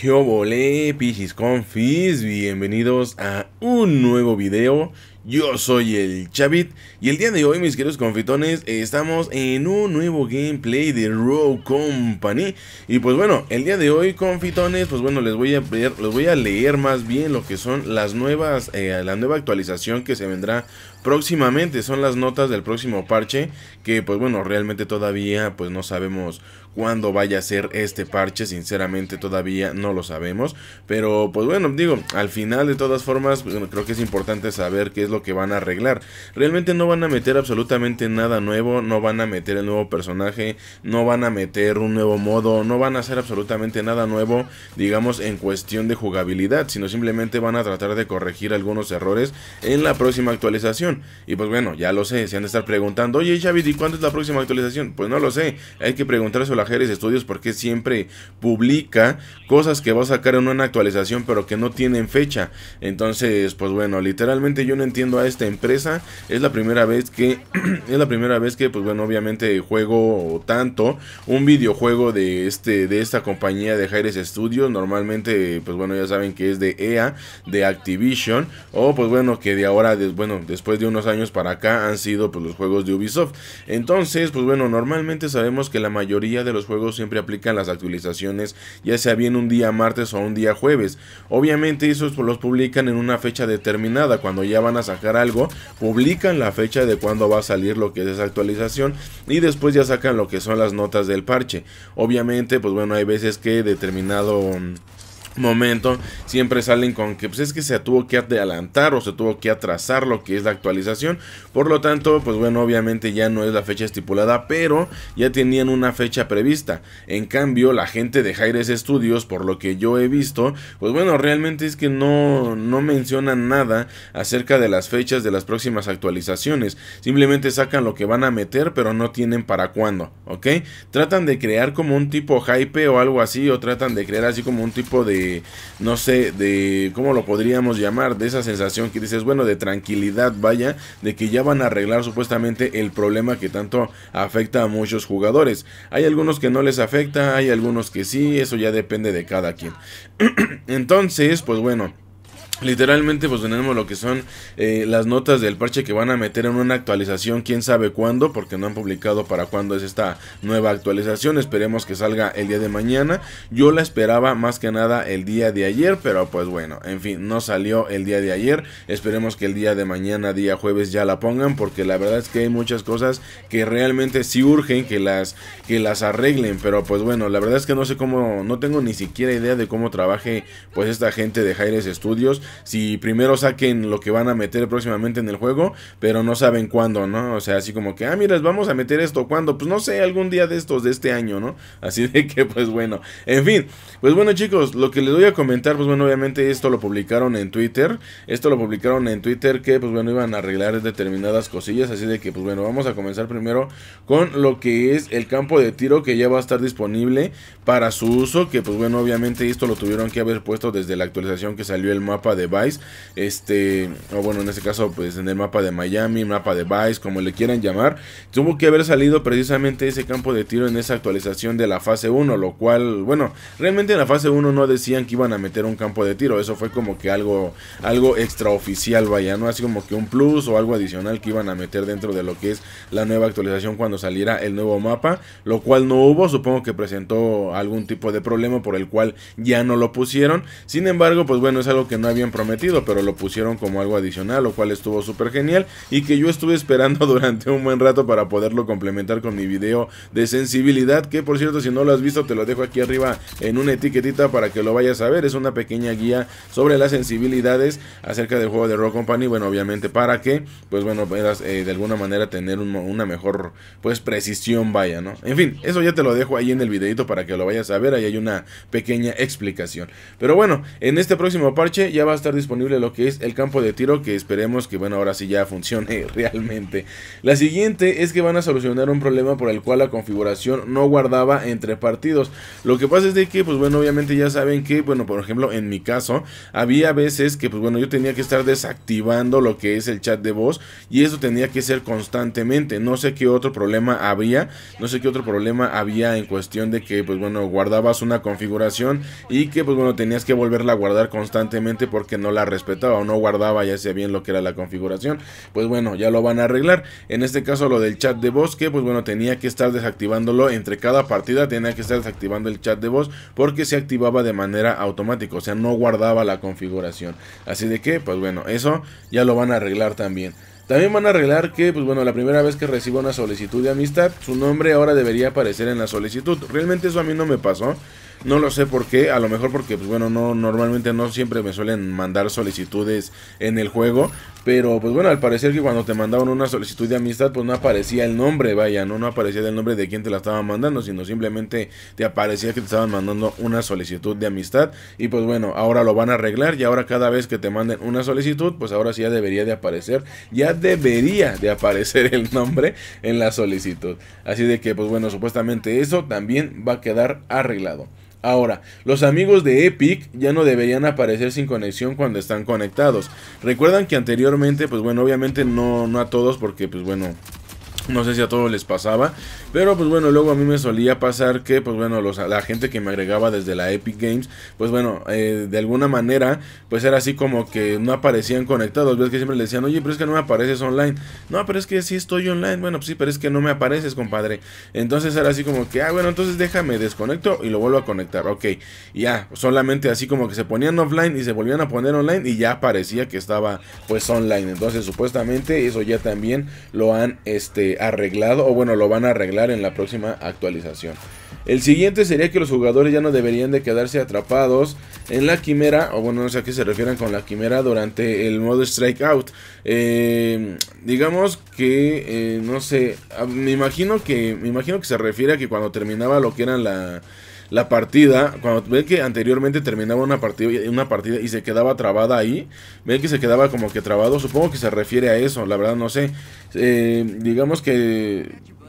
¿Qué obole, Pichis Confis? Bienvenidos a un nuevo video. Yo soy el Chavit y el día de hoy, mis queridos confitones, estamos en un nuevo gameplay de Rogue Company. Y pues bueno, el día de hoy, confitones, pues bueno, les voy a les voy a leer más bien lo que son las nuevas, eh, la nueva actualización que se vendrá próximamente. Son las notas del próximo parche. Que pues bueno, realmente todavía pues no sabemos cuándo vaya a ser este parche. Sinceramente todavía no lo sabemos. Pero pues bueno, digo, al final de todas formas pues, creo que es importante saber qué es lo que van a arreglar. Realmente no van a meter absolutamente nada nuevo. No van a meter el nuevo personaje. No van a meter un nuevo modo. No van a hacer absolutamente nada nuevo. Digamos en cuestión de jugabilidad. Sino simplemente van a tratar de corregir algunos errores en la próxima actualización. Y pues bueno, ya lo sé, se han de estar preguntando, oye Xavi, ¿y cuándo es la próxima actualización? Pues no lo sé, hay que preguntarse a la Studios porque siempre publica cosas que va a sacar en una actualización pero que no tienen fecha. Entonces, pues bueno, literalmente yo no entiendo a esta empresa, es la primera vez que, es la primera vez que, pues bueno, obviamente juego tanto un videojuego de, este, de esta compañía de Jerez Studios, normalmente, pues bueno, ya saben que es de EA, de Activision, o pues bueno, que de ahora, bueno, después de unos años para acá han sido pues, los juegos de Ubisoft. Entonces, pues bueno, normalmente sabemos que la mayoría de los juegos siempre aplican las actualizaciones, ya sea bien un día martes o un día jueves. Obviamente esos pues, los publican en una fecha determinada, cuando ya van a sacar algo, publican la fecha de cuándo va a salir lo que es esa actualización y después ya sacan lo que son las notas del parche. Obviamente, pues bueno, hay veces que determinado momento siempre salen con que pues es que se tuvo que adelantar o se tuvo que atrasar lo que es la actualización. Por lo tanto, pues bueno, obviamente ya no es la fecha estipulada, pero ya tenían una fecha prevista. En cambio, la gente de Jaires Studios, por lo que yo he visto, pues bueno, realmente es que no, no mencionan nada acerca de las fechas de las próximas actualizaciones. Simplemente sacan lo que van a meter, pero no tienen para cuándo, ¿ok? Tratan de crear como un tipo hype o algo así, o tratan de crear así como un tipo de no sé, de, ¿cómo lo podríamos llamar? De esa sensación que dices, bueno, de tranquilidad, vaya, de que ya van a arreglar supuestamente el problema que tanto afecta a muchos jugadores. Hay algunos que no les afecta, hay algunos que sí, eso ya depende de cada quien. Entonces, pues bueno. Literalmente pues tenemos lo que son eh, las notas del parche que van a meter en una actualización, quién sabe cuándo, porque no han publicado para cuándo es esta nueva actualización, esperemos que salga el día de mañana, yo la esperaba más que nada el día de ayer, pero pues bueno, en fin, no salió el día de ayer, esperemos que el día de mañana, día jueves ya la pongan, porque la verdad es que hay muchas cosas que realmente sí urgen que las, que las arreglen, pero pues bueno, la verdad es que no sé cómo, no tengo ni siquiera idea de cómo trabaje pues esta gente de Jaires Studios, si primero saquen lo que van a meter próximamente en el juego, pero no saben cuándo, ¿no? O sea, así como que, ah, mira, vamos a meter esto, ¿cuándo? Pues no sé, algún día de estos, de este año, ¿no? Así de que, pues bueno, en fin, pues bueno chicos, lo que les voy a comentar, pues bueno, obviamente esto lo publicaron en Twitter, esto lo publicaron en Twitter que, pues bueno, iban a arreglar determinadas cosillas, así de que, pues bueno, vamos a comenzar primero con lo que es el campo de tiro que ya va a estar disponible para su uso, que pues bueno, obviamente esto lo tuvieron que haber puesto desde la actualización que salió el mapa de Vice, este, o bueno, en este caso, pues en el mapa de Miami, mapa de Vice, como le quieran llamar, tuvo que haber salido precisamente ese campo de tiro en esa actualización de la fase 1, lo cual, bueno, realmente en la fase 1 no decían que iban a meter un campo de tiro, eso fue como que algo, algo extraoficial, vaya, ¿no? Así como que un plus o algo adicional que iban a meter dentro de lo que es la nueva actualización cuando saliera el nuevo mapa, lo cual no hubo, supongo que presentó algún tipo de problema por el cual ya no lo pusieron, sin embargo, pues bueno, es algo que no habían prometido, pero lo pusieron como algo adicional, lo cual estuvo súper genial y que yo estuve esperando durante un buen rato para poderlo complementar con mi video de sensibilidad, que por cierto si no lo has visto te lo dejo aquí arriba en una etiquetita para que lo vayas a ver, es una pequeña guía sobre las sensibilidades acerca del juego de Rock Company, bueno obviamente para que pues bueno eh, de alguna manera tener una mejor pues precisión vaya, ¿no? En fin, eso ya te lo dejo ahí en el videito para que lo vayas a ver, ahí hay una pequeña explicación. Pero bueno, en este próximo parche ya vas estar disponible lo que es el campo de tiro que esperemos que bueno ahora sí ya funcione realmente. La siguiente es que van a solucionar un problema por el cual la configuración no guardaba entre partidos. Lo que pasa es de que pues bueno obviamente ya saben que bueno por ejemplo en mi caso había veces que pues bueno yo tenía que estar desactivando lo que es el chat de voz y eso tenía que ser constantemente. No sé qué otro problema había, no sé qué otro problema había en cuestión de que pues bueno guardabas una configuración y que pues bueno tenías que volverla a guardar constantemente porque que no la respetaba o no guardaba ya sea bien lo que era la configuración. Pues bueno, ya lo van a arreglar. En este caso lo del chat de voz, que pues bueno, tenía que estar desactivándolo entre cada partida, tenía que estar desactivando el chat de voz porque se activaba de manera automática, o sea, no guardaba la configuración. Así de que, pues bueno, eso ya lo van a arreglar también. También van a arreglar que, pues bueno, la primera vez que reciba una solicitud de amistad, su nombre ahora debería aparecer en la solicitud. Realmente eso a mí no me pasó. No lo sé por qué, a lo mejor porque, pues bueno, no, normalmente no siempre me suelen mandar solicitudes en el juego. Pero, pues bueno, al parecer que cuando te mandaban una solicitud de amistad, pues no aparecía el nombre, vaya, no, no aparecía el nombre de quien te la estaba mandando, sino simplemente te aparecía que te estaban mandando una solicitud de amistad. Y pues bueno, ahora lo van a arreglar y ahora cada vez que te manden una solicitud, pues ahora sí ya debería de aparecer, ya debería de aparecer el nombre en la solicitud. Así de que, pues bueno, supuestamente eso también va a quedar arreglado. Ahora, los amigos de Epic ya no deberían aparecer sin conexión cuando están conectados. Recuerdan que anteriormente, pues bueno, obviamente no, no a todos porque pues bueno, no sé si a todos les pasaba, pero pues bueno, luego a mí me solía pasar que pues bueno, los, la gente que me agregaba desde la Epic Games, pues bueno, eh, de alguna manera, pues era así como que no aparecían conectados, ves que siempre le decían, oye, pero es que no me apareces online, no, pero es que sí estoy online, bueno, pues sí, pero es que no me apareces, compadre. Entonces era así como que, ah, bueno, entonces déjame desconecto y lo vuelvo a conectar, ok, ya, solamente así como que se ponían offline y se volvían a poner online y ya parecía que estaba pues online, entonces supuestamente eso ya también lo han, este, arreglado, o bueno, lo van a arreglar en la próxima actualización. El siguiente sería que los jugadores ya no deberían de quedarse atrapados en la quimera, o bueno, no sé a qué se refieran con la quimera durante el modo strikeout. Em, digamos que, eh, no sé, ah, me imagino que, me imagino que se refiere a que cuando terminaba lo que eran la la partida, cuando ve que anteriormente terminaba una partida, una partida y se quedaba trabada ahí, ve que se quedaba como que trabado, supongo que se refiere a eso, la verdad no sé. Eh, digamos que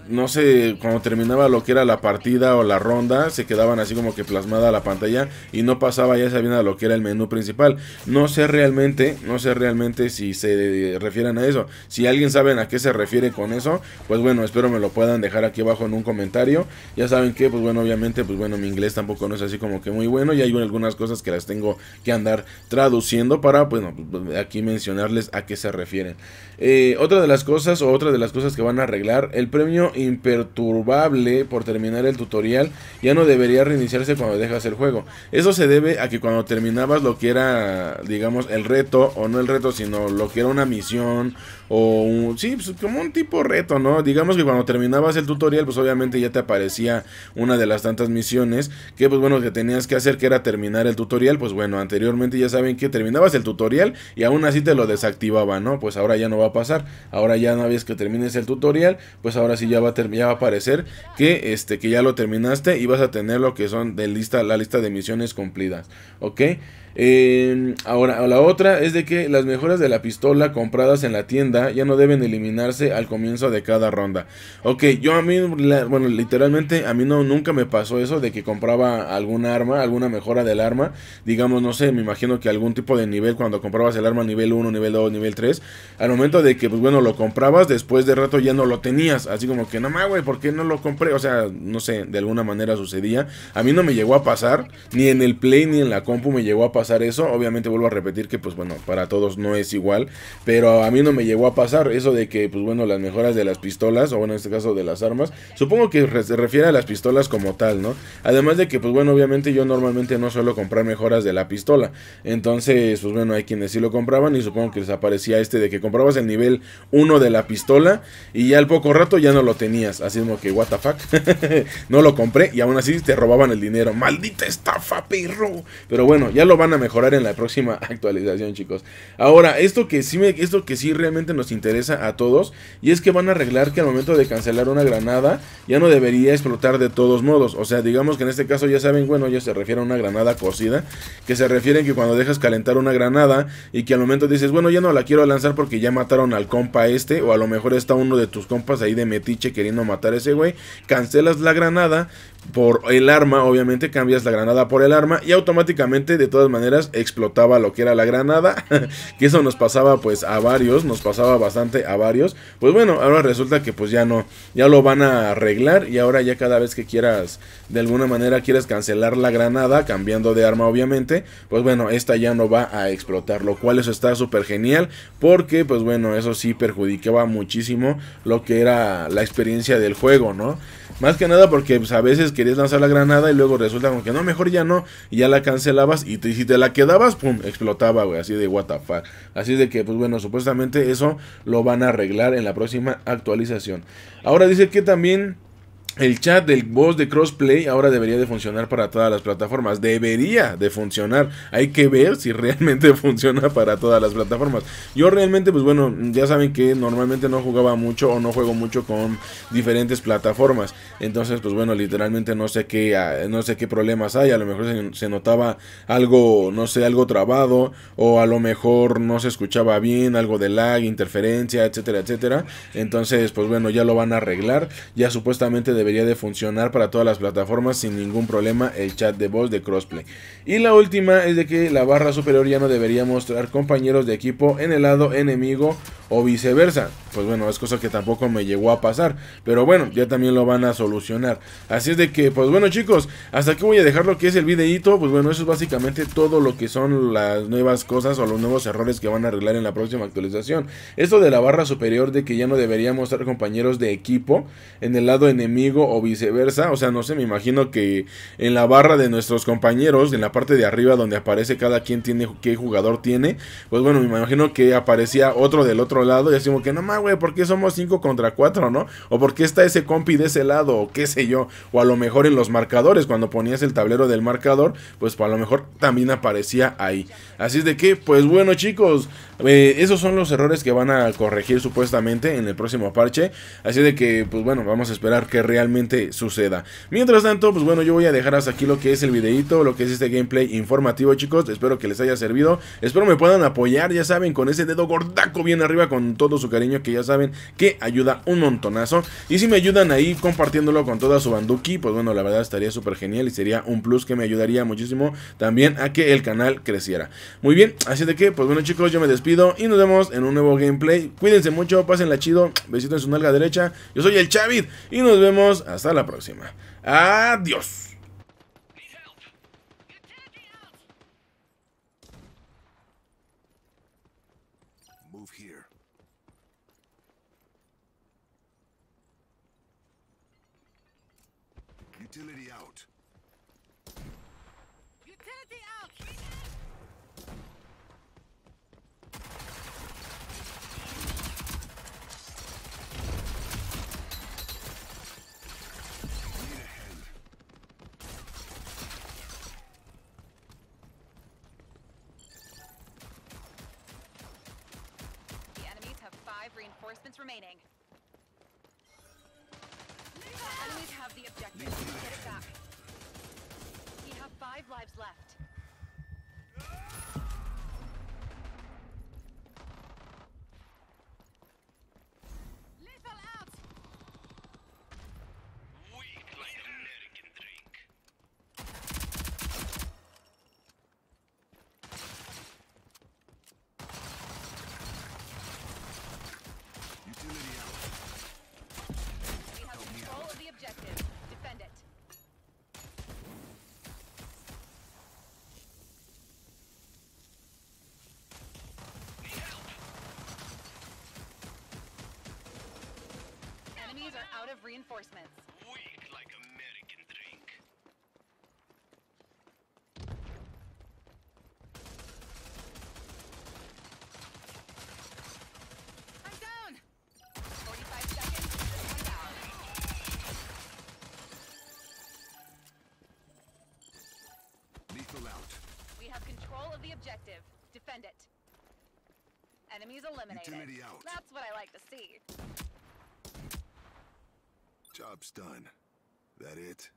no sé, cuando terminaba lo que era la partida o la ronda, se quedaban así como que plasmada la pantalla y no pasaba ya sabiendo lo que era el menú principal. No sé realmente, no sé realmente si se refieren a eso. Si alguien sabe a qué se refiere con eso, pues bueno, espero me lo puedan dejar aquí abajo en un comentario. Ya saben que, pues bueno, obviamente, pues bueno, mi inglés tampoco no es así como que muy bueno y hay algunas cosas que las tengo que andar traduciendo para, bueno, pues, pues, aquí mencionarles a qué se refieren. Eh, otra de las cosas o otra de las cosas que van a arreglar, el premio imperturbable por terminar el tutorial ya no debería reiniciarse cuando dejas el juego. Eso se debe a que cuando terminabas lo que era, digamos, el reto, o no el reto, sino lo que era una misión o un, sí, pues, como un tipo reto, ¿no? Digamos que cuando terminabas el tutorial, pues obviamente ya te aparecía una de las tantas misiones que, pues bueno, que tenías que hacer, que era terminar el tutorial. Pues bueno, anteriormente ya saben que terminabas el tutorial y aún así te lo desactivaba, ¿no? Pues ahora ya no va a pasar. Ahora ya una vez que termines el tutorial, pues ahora sí ya va a, ya va a aparecer que, este, que ya lo terminaste y vas a tener lo que son de lista, la lista de misiones cumplidas, ¿ok? Em, ahora, la otra es de que las mejoras de la pistola compradas en la tienda ya no deben eliminarse al comienzo de cada ronda. Ok, yo a mí, bueno, literalmente a mí no, nunca me pasó eso de que compraba algún arma, alguna mejora del arma. Digamos, no sé, me imagino que algún tipo de nivel, cuando comprabas el arma nivel 1, nivel 2, nivel 3, al momento de que, pues bueno, lo comprabas, después de rato ya no lo tenías. Así como que, no mames, güey, ¿por qué no lo compré? O sea, no sé, de alguna manera sucedía. A mí no me llegó a pasar, ni en el Play ni en la compu me llegó a pasar pasar eso. Obviamente vuelvo a repetir que pues bueno, para todos no es igual, pero a mí no me llegó a pasar eso de que pues bueno, las mejoras de las pistolas, o bueno, en este caso de las armas, supongo que se refiere a las pistolas como tal, ¿no? Además de que pues bueno, obviamente yo normalmente no suelo comprar mejoras de la pistola, entonces pues bueno, hay quienes sí lo compraban y supongo que les aparecía este de que comprabas el nivel 1 de la pistola y ya al poco rato ya no lo tenías, así como que what no lo compré y aún así te robaban el dinero, maldita estafa, perro, pero bueno, ya lo van a mejorar en la próxima actualización, chicos. Ahora, esto que sí, me, esto que sí realmente nos interesa a todos, y es que van a arreglar que al momento de cancelar una granada, ya no debería explotar de todos modos. O sea, digamos que en este caso ya saben, bueno, ya se refiere a una granada cocida, que se refieren que cuando dejas calentar una granada y que al momento dices, bueno, ya no la quiero lanzar porque ya mataron al compa este, o a lo mejor está uno de tus compas ahí de metiche queriendo matar a ese güey, cancelas la granada, por el arma, obviamente cambias la granada por el arma y automáticamente de todas maneras explotaba lo que era la granada, que eso nos pasaba pues a varios, nos pasaba bastante a varios. Pues bueno, ahora resulta que pues ya no, ya lo van a arreglar y ahora ya cada vez que quieras de alguna manera quieres cancelar la granada cambiando de arma obviamente, pues bueno, esta ya no va a explotar, lo cual eso está súper genial porque pues bueno, eso sí perjudicaba muchísimo lo que era la experiencia del juego, ¿no? Más que nada porque pues, a veces querías lanzar la granada y luego resulta como que no, mejor ya no. Y ya la cancelabas y si te la quedabas, pum, explotaba, güey. Así de what the fuck. Así de que, pues bueno, supuestamente eso lo van a arreglar en la próxima actualización. Ahora dice que también el chat del voz de crossplay ahora debería de funcionar para todas las plataformas. Debería de funcionar. Hay que ver si realmente funciona para todas las plataformas. Yo realmente, pues bueno, ya saben que normalmente no jugaba mucho o no juego mucho con diferentes plataformas. Entonces, pues bueno, literalmente no sé qué, ah, no sé qué problemas hay. A lo mejor se, se notaba algo, no sé, algo trabado. O a lo mejor no se escuchaba bien, algo de lag, interferencia, etcétera, etcétera. Entonces, pues bueno, ya lo van a arreglar. Ya supuestamente debería debería de funcionar para todas las plataformas sin ningún problema el chat de voz de crossplay. Y la última es de que la barra superior ya no debería mostrar compañeros de equipo en el lado enemigo o viceversa. Pues bueno, es cosa que tampoco me llegó a pasar. Pero bueno, ya también lo van a solucionar. Así es de que, pues bueno chicos, hasta aquí voy a dejar lo que es el videíto. Pues bueno, eso es básicamente todo lo que son las nuevas cosas o los nuevos errores que van a arreglar en la próxima actualización. Esto de la barra superior de que ya no debería mostrar compañeros de equipo en el lado enemigo o viceversa. O sea, no sé, me imagino que en la barra de nuestros compañeros, en la parte de arriba donde aparece cada quien tiene, qué jugador tiene, pues bueno, me imagino que aparecía otro del otro lado y decimos que no más, güey, ¿por qué somos 5 contra 4, no? O porque está ese compi de ese lado? O qué sé yo. O a lo mejor en los marcadores, cuando ponías el tablero del marcador, pues a lo mejor también aparecía ahí. Así es de que, pues bueno chicos, eh, esos son los errores que van a corregir supuestamente en el próximo parche. Así de que, pues bueno, vamos a esperar que realmente suceda. Mientras tanto, pues bueno, yo voy a dejar hasta aquí lo que es el videito, lo que es este gameplay informativo, chicos. Espero que les haya servido. Espero me puedan apoyar, ya saben, con ese dedo gordaco bien arriba, con todo su cariño, que ya saben que ayuda un montonazo. Y si me ayudan ahí compartiéndolo con toda su banduki, pues bueno, la verdad estaría súper genial y sería un plus que me ayudaría muchísimo también a que el canal creciera. Muy bien, así de que, pues bueno, chicos, yo me despido y nos vemos en un nuevo gameplay. Cuídense mucho, la chido, besito en su nalga derecha. Yo soy el Chavit y nos vemos hasta la próxima. Adiós. out of reinforcements. Weak like American drink. We have control of the objective. Defend it. Enemies eliminated. Utility out. That's what I like to see. Job's done. That it?